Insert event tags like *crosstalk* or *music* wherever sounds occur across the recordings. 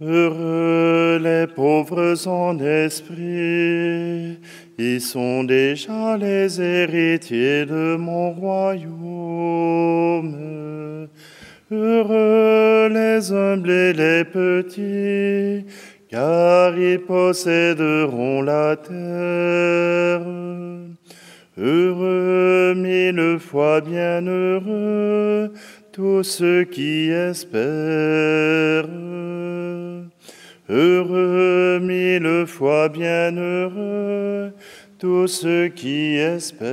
Heureux les pauvres en esprit, ils sont déjà les héritiers de mon royaume. Heureux les humbles et les petits, car ils posséderont la terre. Heureux, mille fois bienheureux, tous ceux qui espèrent. Heureux, mille fois bienheureux, tous ceux qui espèrent.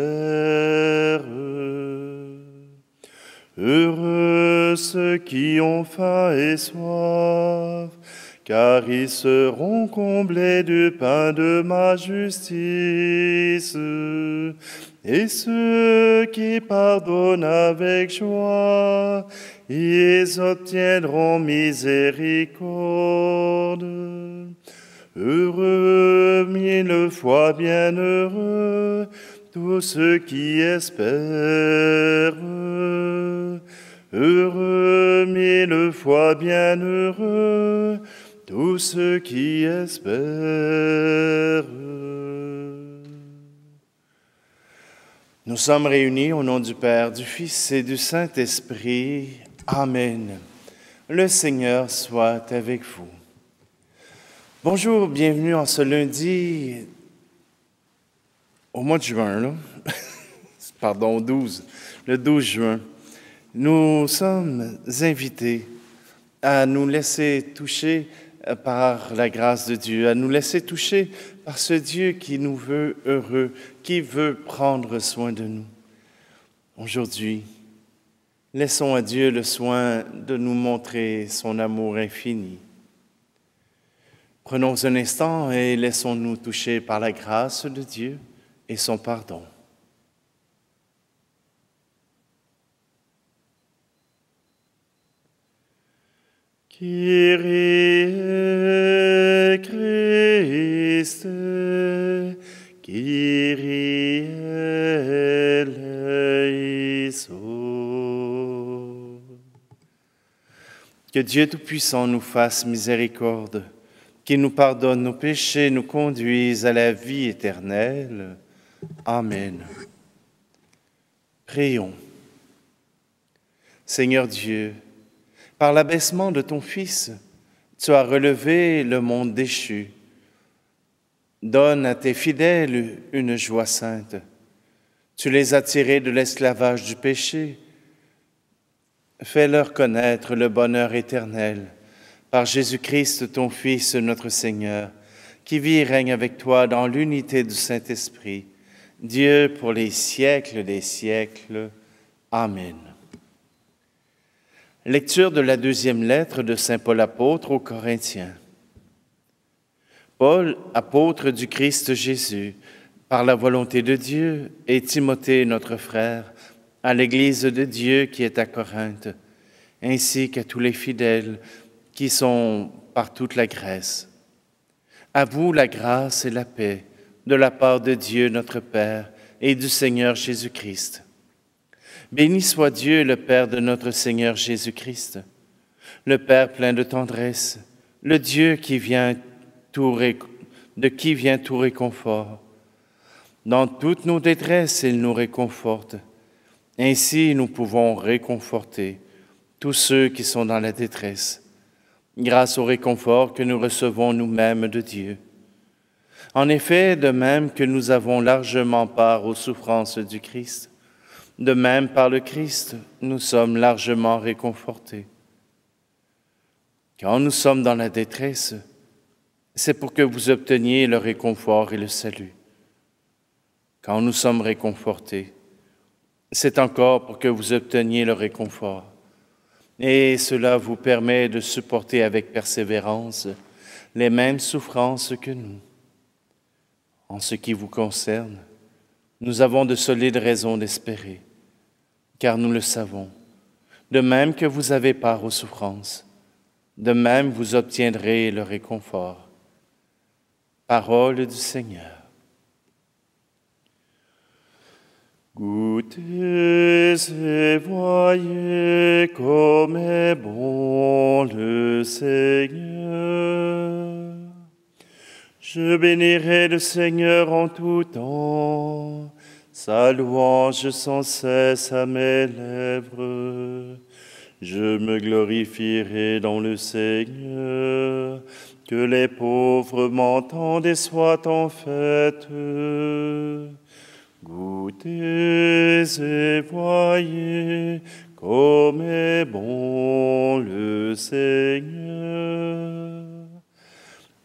Heureux ceux qui ont faim et soif, car ils seront comblés du pain de ma justice. Et ceux qui pardonnent avec joie, ils obtiendront miséricorde. Heureux, mille fois bienheureux, tous ceux qui espèrent. Heureux, mille fois bienheureux, tous ceux qui espèrent. Nous sommes réunis au nom du Père, du Fils et du Saint-Esprit. Amen. Le Seigneur soit avec vous. Bonjour, bienvenue en ce lundi au mois de juin, *laughs* pardon, le 12 juin. Nous sommes invités à nous laisser toucher par la grâce de Dieu, à nous laisser toucher par ce Dieu qui nous veut heureux, qui veut prendre soin de nous. Aujourd'hui, laissons à Dieu le soin de nous montrer son amour infini. Prenons un instant et laissons-nous toucher par la grâce de Dieu et son pardon. Christ, Christe, Kyrie Que Dieu Tout-Puissant nous fasse miséricorde, qu'il nous pardonne nos péchés, nous conduise à la vie éternelle. Amen. Prions. Seigneur Dieu, par l'abaissement de ton Fils, tu as relevé le monde déchu. Donne à tes fidèles une joie sainte. Tu les as tirés de l'esclavage du péché. Fais-leur connaître le bonheur éternel par Jésus-Christ, ton Fils, notre Seigneur, qui vit et règne avec toi dans l'unité du Saint-Esprit, Dieu pour les siècles des siècles. Amen. Lecture de la deuxième lettre de Saint Paul apôtre aux Corinthiens. Paul, apôtre du Christ Jésus, par la volonté de Dieu, et Timothée, notre frère, à l'Église de Dieu qui est à Corinthe, ainsi qu'à tous les fidèles qui sont par toute la Grèce. À vous la grâce et la paix de la part de Dieu notre Père et du Seigneur Jésus-Christ. Béni soit Dieu, le Père de notre Seigneur Jésus-Christ, le Père plein de tendresse, le Dieu qui vient de qui vient tout réconfort. Dans toutes nos détresses, il nous réconforte. Ainsi, nous pouvons réconforter tous ceux qui sont dans la détresse, grâce au réconfort que nous recevons nous-mêmes de Dieu. En effet, de même que nous avons largement part aux souffrances du Christ, de même, par le Christ, nous sommes largement réconfortés. Quand nous sommes dans la détresse, c'est pour que vous obteniez le réconfort et le salut. Quand nous sommes réconfortés, c'est encore pour que vous obteniez le réconfort. Et cela vous permet de supporter avec persévérance les mêmes souffrances que nous. En ce qui vous concerne, nous avons de solides raisons d'espérer car nous le savons. De même que vous avez part aux souffrances, de même vous obtiendrez le réconfort. Parole du Seigneur. Goûtez et voyez comme est bon le Seigneur. Je bénirai le Seigneur en tout temps. Sa louange sans cesse à mes lèvres. Je me glorifierai dans le Seigneur. Que les pauvres m'entendent et soient en fête. Goûtez et voyez comme est bon le Seigneur.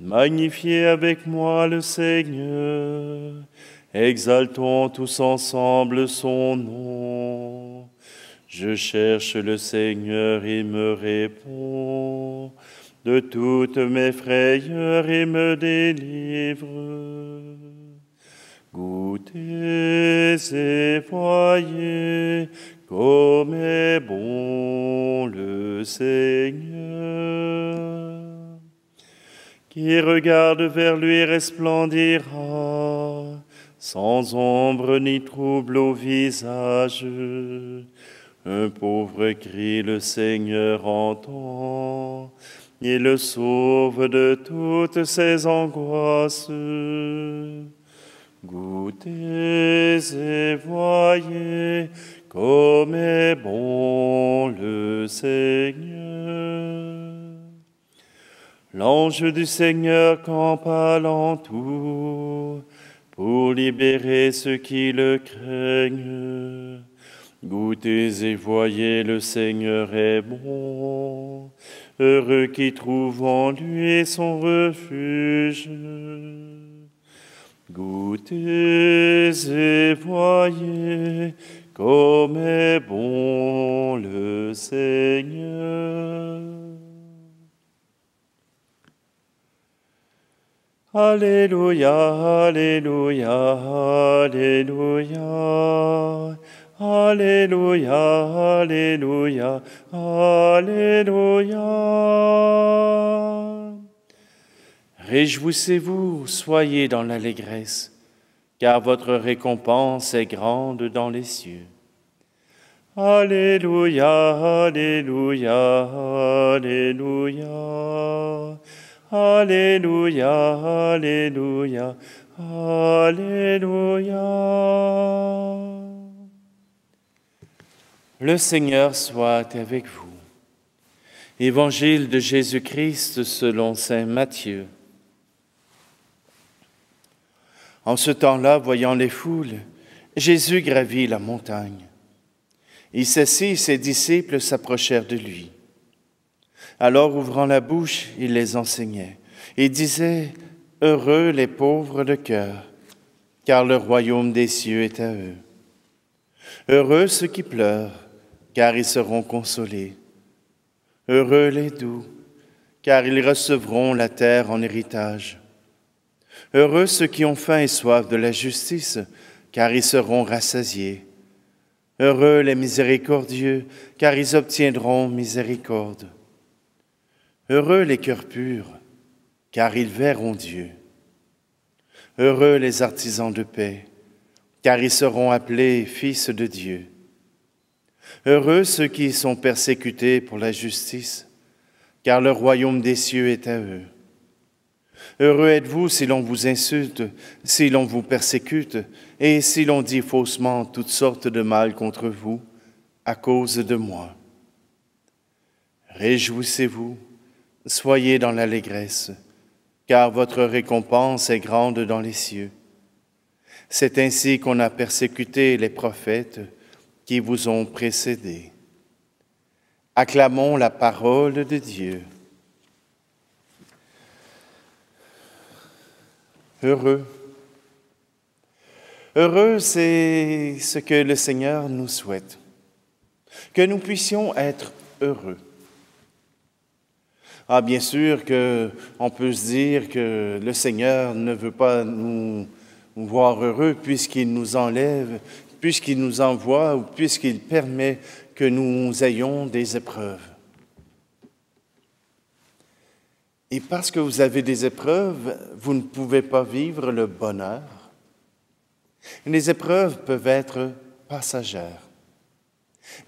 Magnifiez avec moi le Seigneur. Exaltons tous ensemble son nom. Je cherche le Seigneur, et me répond. De toutes mes frayeurs, il me délivre. Goûtez et voyez comme est bon le Seigneur. Qui regarde vers lui resplendira sans ombre ni trouble au visage. Un pauvre cri le Seigneur entend et le sauve de toutes ses angoisses. Goûtez et voyez comme est bon le Seigneur. L'ange du Seigneur campe alentour pour libérer ceux qui le craignent. Goûtez et voyez, le Seigneur est bon. Heureux qui trouve en lui son refuge. Goûtez et voyez comme est bon le Seigneur. Alléluia, Alléluia, Alléluia. Alléluia, Alléluia, Alléluia. Réjouissez-vous, soyez dans l'allégresse, car votre récompense est grande dans les cieux. Alléluia, Alléluia, Alléluia. Alléluia, Alléluia, Alléluia. Le Seigneur soit avec vous. Évangile de Jésus-Christ selon Saint Matthieu. En ce temps-là, voyant les foules, Jésus gravit la montagne. Il s'assit, ses disciples s'approchèrent de lui. Alors ouvrant la bouche, il les enseignait et disait, Heureux les pauvres de cœur, car le royaume des cieux est à eux. Heureux ceux qui pleurent, car ils seront consolés. Heureux les doux, car ils recevront la terre en héritage. Heureux ceux qui ont faim et soif de la justice, car ils seront rassasiés. Heureux les miséricordieux, car ils obtiendront miséricorde. Heureux les cœurs purs, car ils verront Dieu. Heureux les artisans de paix, car ils seront appelés fils de Dieu. Heureux ceux qui sont persécutés pour la justice, car le royaume des cieux est à eux. Heureux êtes-vous si l'on vous insulte, si l'on vous persécute, et si l'on dit faussement toutes sortes de mal contre vous, à cause de moi. Réjouissez-vous Soyez dans l'allégresse, car votre récompense est grande dans les cieux. C'est ainsi qu'on a persécuté les prophètes qui vous ont précédés. Acclamons la parole de Dieu. Heureux. Heureux, c'est ce que le Seigneur nous souhaite, que nous puissions être heureux. Ah, bien sûr qu'on peut se dire que le Seigneur ne veut pas nous voir heureux puisqu'il nous enlève, puisqu'il nous envoie ou puisqu'il permet que nous ayons des épreuves. Et parce que vous avez des épreuves, vous ne pouvez pas vivre le bonheur. Les épreuves peuvent être passagères.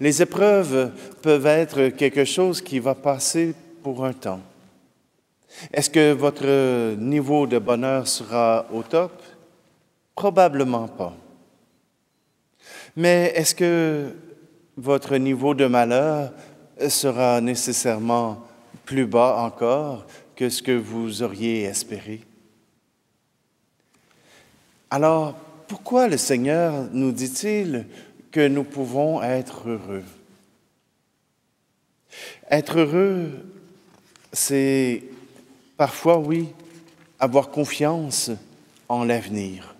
Les épreuves peuvent être quelque chose qui va passer pour un temps. Est-ce que votre niveau de bonheur sera au top? Probablement pas. Mais est-ce que votre niveau de malheur sera nécessairement plus bas encore que ce que vous auriez espéré? Alors, pourquoi le Seigneur nous dit-il que nous pouvons être heureux? Être heureux c'est parfois, oui, avoir confiance en l'avenir.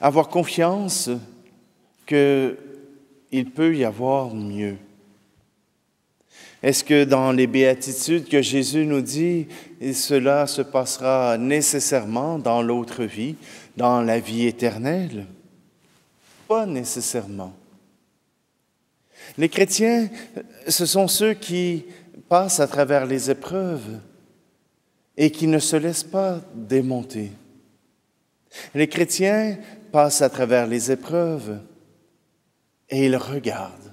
Avoir confiance qu'il peut y avoir mieux. Est-ce que dans les béatitudes que Jésus nous dit, cela se passera nécessairement dans l'autre vie, dans la vie éternelle? Pas nécessairement. Les chrétiens, ce sont ceux qui passe à travers les épreuves et qui ne se laisse pas démonter. Les chrétiens passent à travers les épreuves et ils regardent.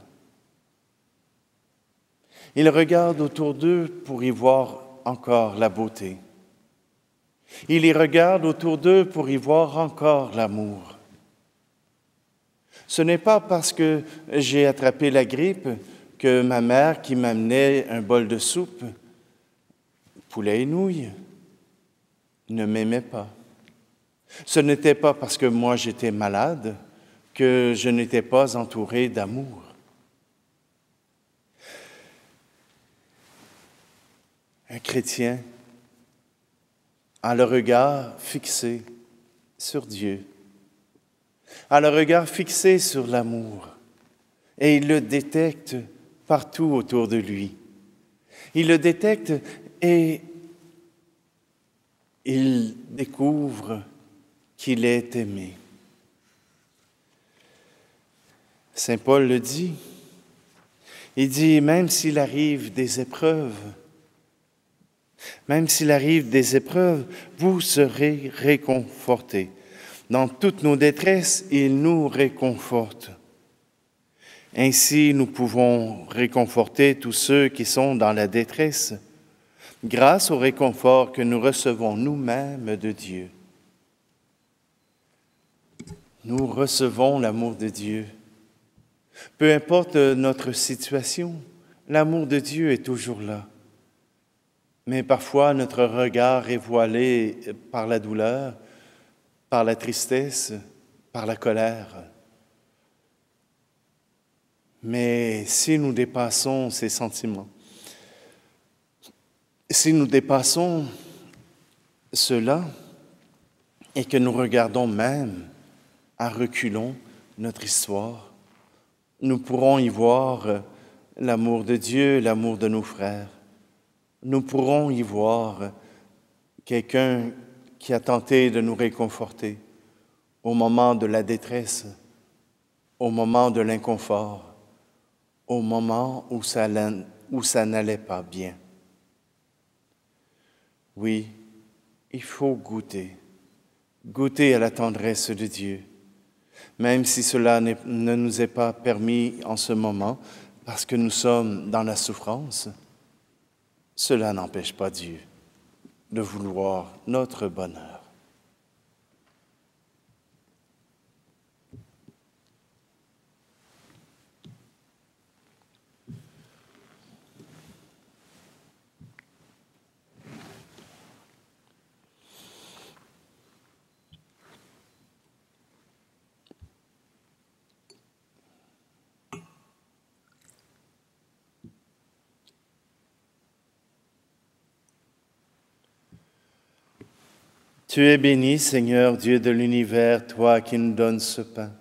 Ils regardent autour d'eux pour y voir encore la beauté. Ils y regardent autour d'eux pour y voir encore l'amour. Ce n'est pas parce que j'ai attrapé la grippe que ma mère qui m'amenait un bol de soupe, poulet et nouilles, ne m'aimait pas. Ce n'était pas parce que moi j'étais malade que je n'étais pas entouré d'amour. Un chrétien a le regard fixé sur Dieu, a le regard fixé sur l'amour, et il le détecte partout autour de lui. Il le détecte et il découvre qu'il est aimé. Saint Paul le dit. Il dit, même s'il arrive des épreuves, même s'il arrive des épreuves, vous serez réconfortés. Dans toutes nos détresses, il nous réconforte. Ainsi, nous pouvons réconforter tous ceux qui sont dans la détresse grâce au réconfort que nous recevons nous-mêmes de Dieu. Nous recevons l'amour de Dieu. Peu importe notre situation, l'amour de Dieu est toujours là. Mais parfois, notre regard est voilé par la douleur, par la tristesse, par la colère. Mais si nous dépassons ces sentiments, si nous dépassons cela et que nous regardons même à reculons notre histoire, nous pourrons y voir euh, l'amour de Dieu, l'amour de nos frères. Nous pourrons y voir euh, quelqu'un qui a tenté de nous réconforter au moment de la détresse, au moment de l'inconfort, au moment où ça, n'allait pas bien. Oui, il faut goûter, goûter à la tendresse de Dieu, même si cela ne nous est pas permis en ce moment, parce que nous sommes dans la souffrance. Cela n'empêche pas Dieu de vouloir notre bonheur. Tu es béni, Seigneur Dieu de l'univers, toi qui nous donnes ce pain,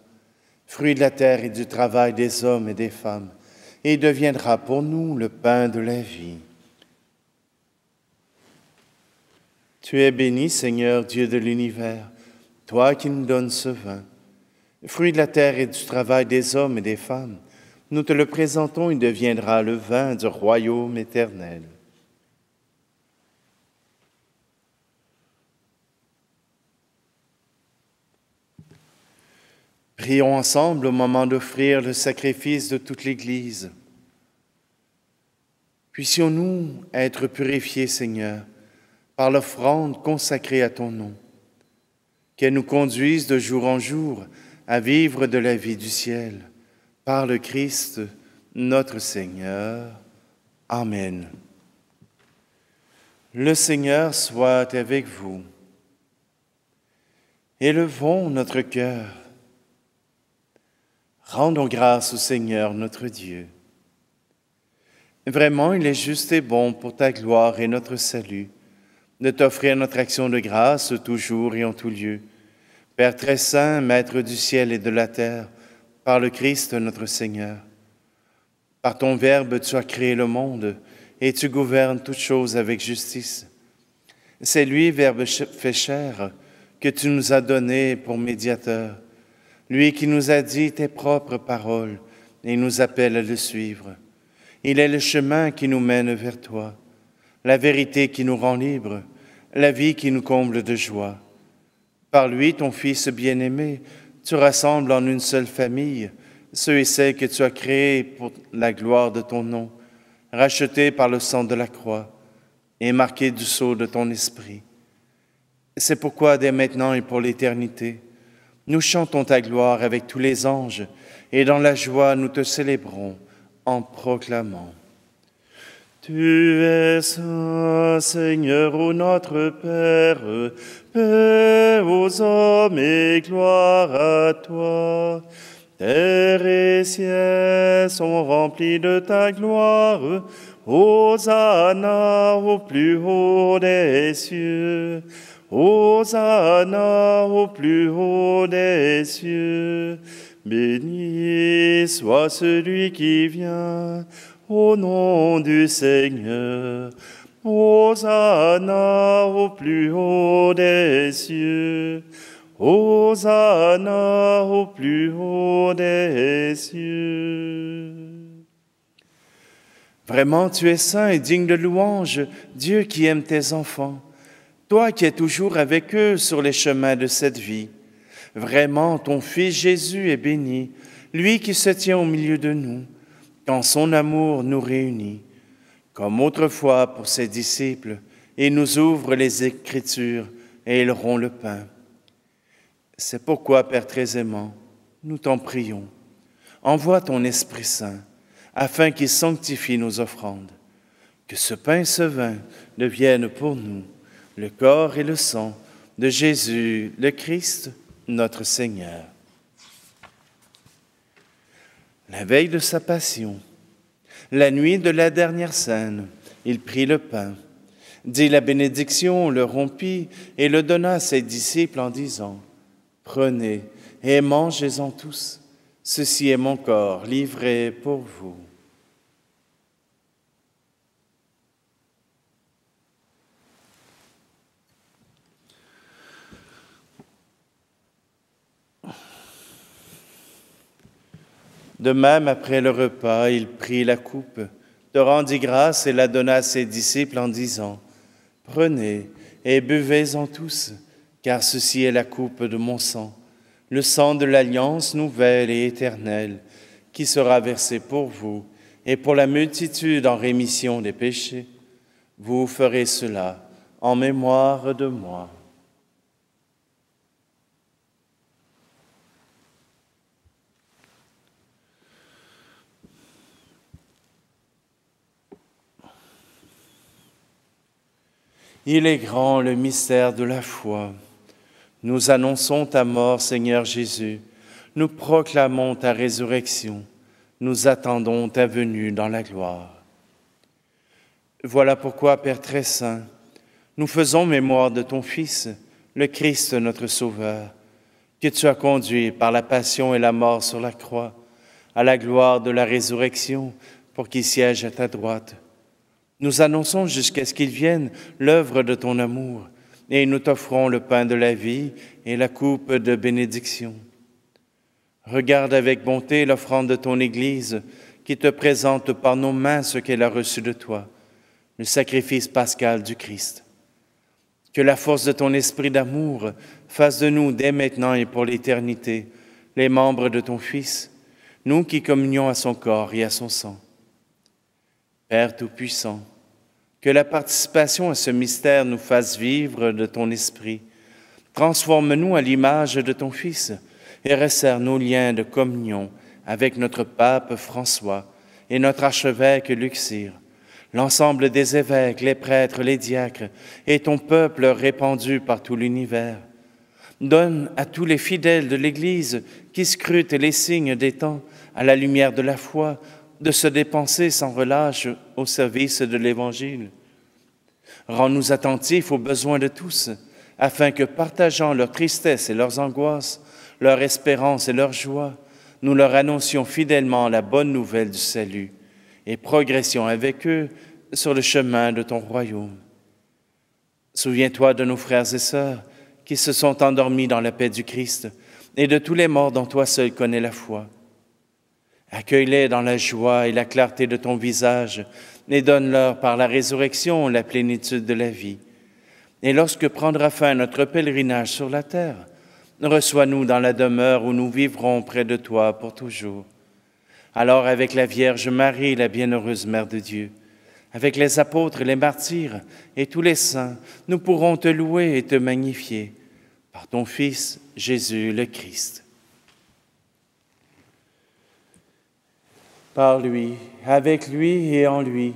fruit de la terre et du travail des hommes et des femmes, et il deviendra pour nous le pain de la vie. Tu es béni, Seigneur Dieu de l'univers, toi qui nous donnes ce vin, fruit de la terre et du travail des hommes et des femmes, nous te le présentons, il deviendra le vin du royaume éternel. Prions ensemble au moment d'offrir le sacrifice de toute l'Église. Puissions-nous être purifiés, Seigneur, par l'offrande consacrée à ton nom, qu'elle nous conduise de jour en jour à vivre de la vie du ciel, par le Christ notre Seigneur. Amen. Le Seigneur soit avec vous. Élevons notre cœur Rendons grâce au Seigneur notre Dieu. Vraiment, il est juste et bon pour ta gloire et notre salut de t'offrir notre action de grâce toujours et en tout lieu. Père très saint, Maître du ciel et de la terre, par le Christ notre Seigneur. Par ton Verbe, tu as créé le monde et tu gouvernes toutes choses avec justice. C'est lui, Verbe fait que tu nous as donné pour médiateur lui qui nous a dit tes propres paroles et nous appelle à le suivre. Il est le chemin qui nous mène vers toi, la vérité qui nous rend libres, la vie qui nous comble de joie. Par lui, ton Fils bien-aimé, tu rassembles en une seule famille ceux et celles que tu as créés pour la gloire de ton nom, rachetés par le sang de la croix et marqués du sceau de ton esprit. C'est pourquoi dès maintenant et pour l'éternité, nous chantons ta gloire avec tous les anges, et dans la joie nous te célébrons en proclamant. Tu es saint, Seigneur, ô notre Père, paix aux hommes et gloire à toi. Terre et ciel sont remplis de ta gloire. Hosanna au plus haut des cieux. Hosanna au plus haut des cieux. Béni soit celui qui vient au nom du Seigneur. Hosanna au plus haut des cieux. Hosanna au plus haut des cieux. Vraiment, tu es saint et digne de louange, Dieu qui aime tes enfants toi qui es toujours avec eux sur les chemins de cette vie. Vraiment, ton Fils Jésus est béni, lui qui se tient au milieu de nous, quand son amour nous réunit, comme autrefois pour ses disciples, et nous ouvre les Écritures et il rompt le pain. C'est pourquoi, Père très aimant, nous t'en prions, envoie ton Esprit Saint, afin qu'il sanctifie nos offrandes, que ce pain et ce vin deviennent pour nous le corps et le sang de Jésus, le Christ, notre Seigneur. La veille de sa passion, la nuit de la dernière scène, il prit le pain, dit la bénédiction, le rompit et le donna à ses disciples en disant, Prenez et mangez-en tous, ceci est mon corps livré pour vous. De même, après le repas, il prit la coupe, te rendit grâce et la donna à ses disciples en disant, Prenez et buvez-en tous, car ceci est la coupe de mon sang, le sang de l'alliance nouvelle et éternelle, qui sera versé pour vous et pour la multitude en rémission des péchés. Vous ferez cela en mémoire de moi. Il est grand le mystère de la foi. Nous annonçons ta mort, Seigneur Jésus. Nous proclamons ta résurrection. Nous attendons ta venue dans la gloire. Voilà pourquoi, Père très saint, nous faisons mémoire de ton Fils, le Christ notre Sauveur, que tu as conduit par la passion et la mort sur la croix, à la gloire de la résurrection, pour qu'il siège à ta droite nous annonçons jusqu'à ce qu'il vienne l'œuvre de ton amour, et nous t'offrons le pain de la vie et la coupe de bénédiction. Regarde avec bonté l'offrande de ton Église, qui te présente par nos mains ce qu'elle a reçu de toi, le sacrifice pascal du Christ. Que la force de ton esprit d'amour fasse de nous, dès maintenant et pour l'éternité, les membres de ton Fils, nous qui communions à son corps et à son sang. Père Tout-Puissant, que la participation à ce mystère nous fasse vivre de ton esprit. Transforme-nous à l'image de ton Fils et resserre nos liens de communion avec notre pape François et notre archevêque Luxir, l'ensemble des évêques, les prêtres, les diacres et ton peuple répandu par tout l'univers. Donne à tous les fidèles de l'Église qui scrutent les signes des temps, à la lumière de la foi, de se dépenser sans relâche au service de l'Évangile. Rends-nous attentifs aux besoins de tous, afin que, partageant leurs tristesses et leurs angoisses, leur espérance et leur joie, nous leur annoncions fidèlement la bonne nouvelle du salut et progressions avec eux sur le chemin de ton royaume. Souviens-toi de nos frères et sœurs qui se sont endormis dans la paix du Christ et de tous les morts dont toi seul connais la foi. Accueille-les dans la joie et la clarté de ton visage, et donne-leur par la résurrection la plénitude de la vie. Et lorsque prendra fin notre pèlerinage sur la terre, reçois-nous dans la demeure où nous vivrons près de toi pour toujours. Alors avec la Vierge Marie, la bienheureuse Mère de Dieu, avec les apôtres, les martyrs et tous les saints, nous pourrons te louer et te magnifier par ton Fils Jésus le Christ. par lui, avec lui et en lui.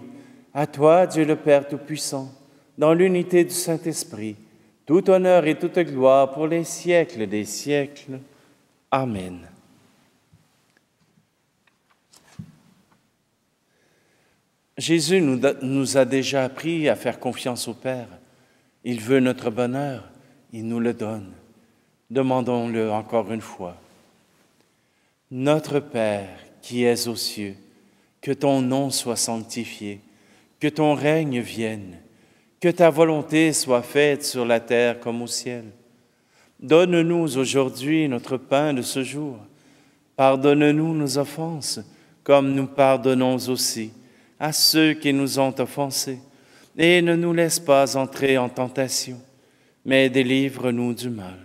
À toi, Dieu le Père Tout-Puissant, dans l'unité du Saint-Esprit, tout honneur et toute gloire pour les siècles des siècles. Amen. Jésus nous, a déjà appris à faire confiance au Père. Il veut notre bonheur, il nous le donne. Demandons-le encore une fois. Notre Père qui es aux cieux, que ton nom soit sanctifié, que ton règne vienne, que ta volonté soit faite sur la terre comme au ciel. Donne-nous aujourd'hui notre pain de ce jour. Pardonne-nous nos offenses, comme nous pardonnons aussi à ceux qui nous ont offensés. Et ne nous laisse pas entrer en tentation, mais délivre-nous du mal.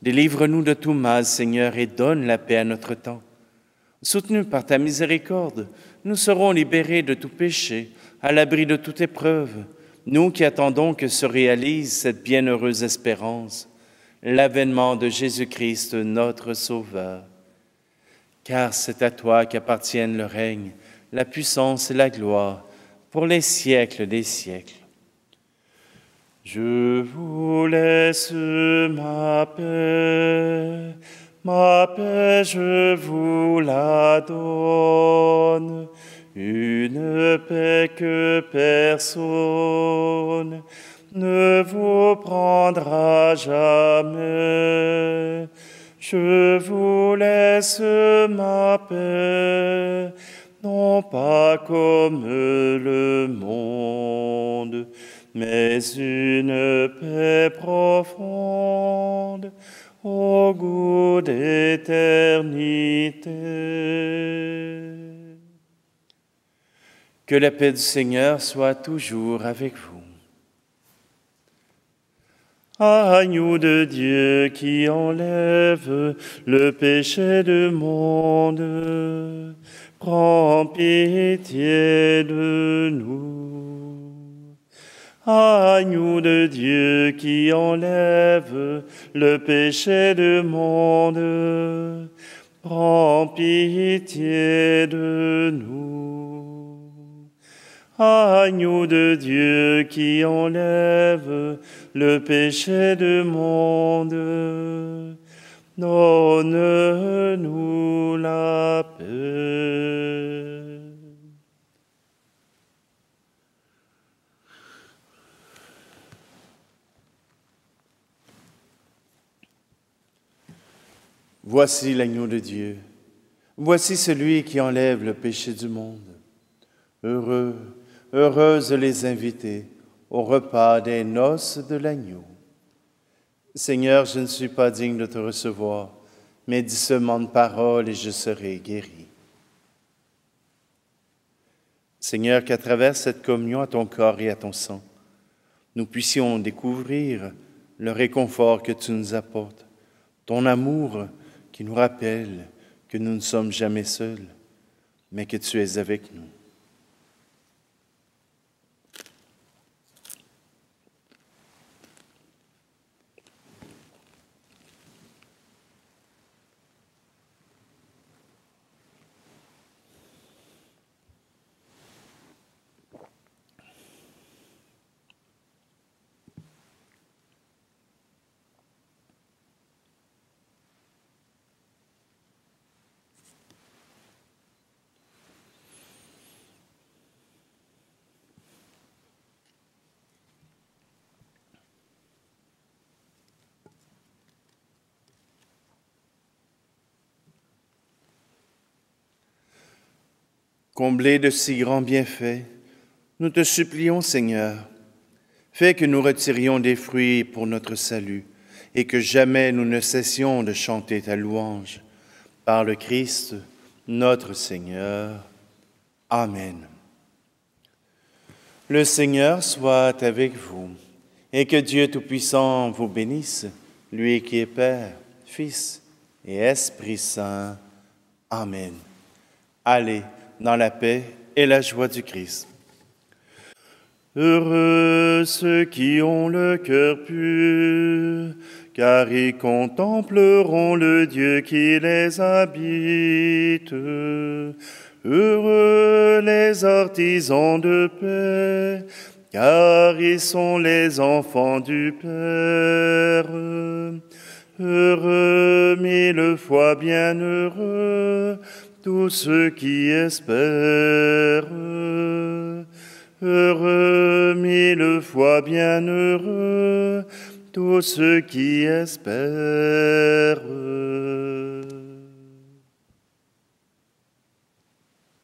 Délivre-nous de tout mal, Seigneur, et donne la paix à notre temps Soutenus par ta miséricorde, nous serons libérés de tout péché, à l'abri de toute épreuve, nous qui attendons que se réalise cette bienheureuse espérance, l'avènement de Jésus-Christ, notre Sauveur. Car c'est à toi qu'appartiennent le règne, la puissance et la gloire pour les siècles des siècles. Je vous laisse ma paix. Ma paix, je vous la donne, une paix que personne ne vous prendra jamais. Je vous laisse ma paix, non pas comme le monde, mais une paix profonde au goût d'éternité. Que la paix du Seigneur soit toujours avec vous. Agneau de Dieu qui enlève le péché du monde, prends pitié de nous. Agneau de Dieu qui enlève le péché du monde, prends pitié de nous. Agneau de Dieu qui enlève le péché du monde, donne-nous la paix. Voici l'agneau de Dieu. Voici celui qui enlève le péché du monde. Heureux, heureuses les invités au repas des noces de l'agneau. Seigneur, je ne suis pas digne de te recevoir, mais dis seulement de parole et je serai guéri. Seigneur, qu'à travers cette communion à ton corps et à ton sang, nous puissions découvrir le réconfort que tu nous apportes, ton amour, qui nous rappelle que nous ne sommes jamais seuls, mais que tu es avec nous. Comblé de si grands bienfaits, nous te supplions, Seigneur, fais que nous retirions des fruits pour notre salut et que jamais nous ne cessions de chanter ta louange. Par le Christ, notre Seigneur. Amen. Le Seigneur soit avec vous, et que Dieu Tout-Puissant vous bénisse, lui qui est Père, Fils et Esprit Saint. Amen. Allez dans la paix et la joie du Christ. Heureux ceux qui ont le cœur pur, car ils contempleront le Dieu qui les habite. Heureux les artisans de paix, car ils sont les enfants du Père. Heureux, mille fois bienheureux, tous ceux qui espèrent, heureux, mille fois bienheureux, tous ceux qui espèrent.